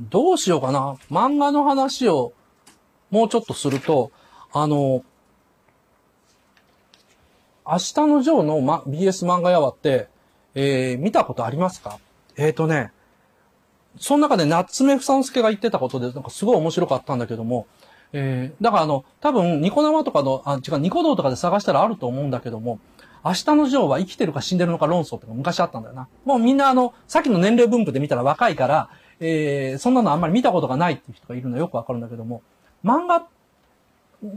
どうしようかな。漫画の話をもうちょっとすると、あの、明日のジョーの、ま、BS 漫画やわって、えー、見たことありますかえっ、ー、とね、その中で夏目房す助が言ってたことで、なんかすごい面白かったんだけども、えー、だからあの、多分、ニコ生とかの、あ、違う、ニコ動とかで探したらあると思うんだけども、明日のジョーは生きてるか死んでるのか論争って昔あったんだよな。もうみんなあの、さっきの年齢分布で見たら若いから、えー、そんなのあんまり見たことがないっていう人がいるのよくわかるんだけども、漫画っ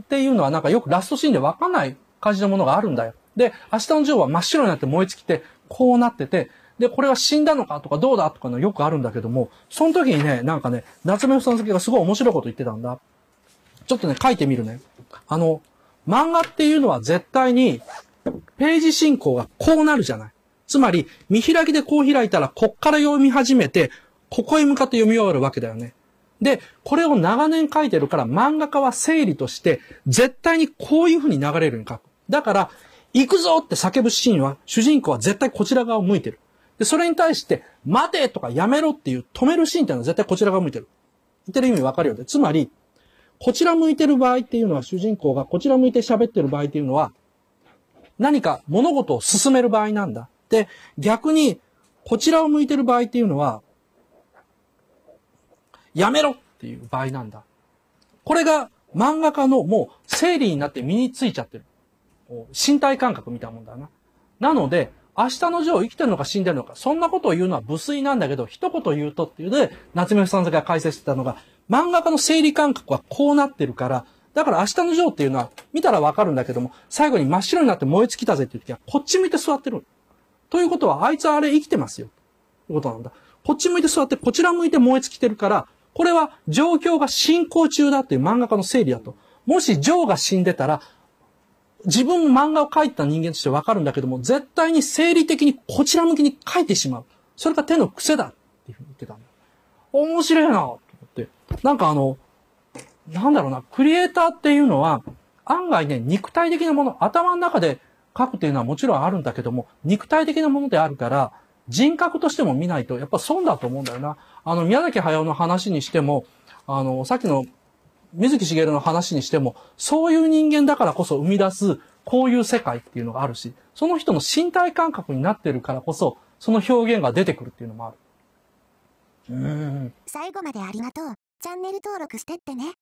ていうのはなんかよくラストシーンでわかんない感じのものがあるんだよ。で、明日のジョーは真っ白になって燃え尽きて、こうなってて、で、これは死んだのかとかどうだとかのよくあるんだけども、その時にね、なんかね、夏目さん付がすごい面白いこと言ってたんだ。ちょっとね、書いてみるね。あの、漫画っていうのは絶対に、ページ進行がこうなるじゃない。つまり、見開きでこう開いたら、こっから読み始めて、ここへ向かって読み終わるわけだよね。で、これを長年書いてるから漫画家は整理として絶対にこういう風に流れるように書く。だから、行くぞって叫ぶシーンは主人公は絶対こちら側を向いてる。で、それに対して、待てとかやめろっていう止めるシーンっていうのは絶対こちら側向いてる。言ってる意味わかるよね。つまり、こちら向いてる場合っていうのは主人公がこちら向いて喋ってる場合っていうのは何か物事を進める場合なんだ。で、逆にこちらを向いてる場合っていうのはやめろっていう場合なんだ。これが漫画家のもう生理になって身についちゃってる。身体感覚みたいなもんだな。なので、明日のジョー生きてるのか死んでるのか、そんなことを言うのは無粋なんだけど、一言言うとっていうで、夏目さんが解説してたのが、漫画家の生理感覚はこうなってるから、だから明日のジョーっていうのは見たらわかるんだけども、最後に真っ白になって燃え尽きたぜっていう時は、こっち向いて座ってる。ということは、あいつはあれ生きてますよ。ということなんだ。こっち向いて座って、こちら向いて燃え尽きてるから、これは状況が進行中だという漫画家の整理だと。もしジョーが死んでたら、自分も漫画を描いた人間としてわかるんだけども、絶対に生理的にこちら向きに描いてしまう。それが手の癖だっていうふうに言ってたんだ。面白いなと思って。なんかあの、なんだろうな、クリエイターっていうのは、案外ね、肉体的なもの、頭の中で書くっていうのはもちろんあるんだけども、肉体的なものであるから、人格としても見ないと、やっぱ損だと思うんだよな。あの、宮崎駿の話にしても、あの、さっきの水木しげるの話にしても、そういう人間だからこそ生み出す、こういう世界っていうのがあるし、その人の身体感覚になってるからこそ、その表現が出てくるっていうのもある。うん。最後までありがとう。チャンネル登録してってね。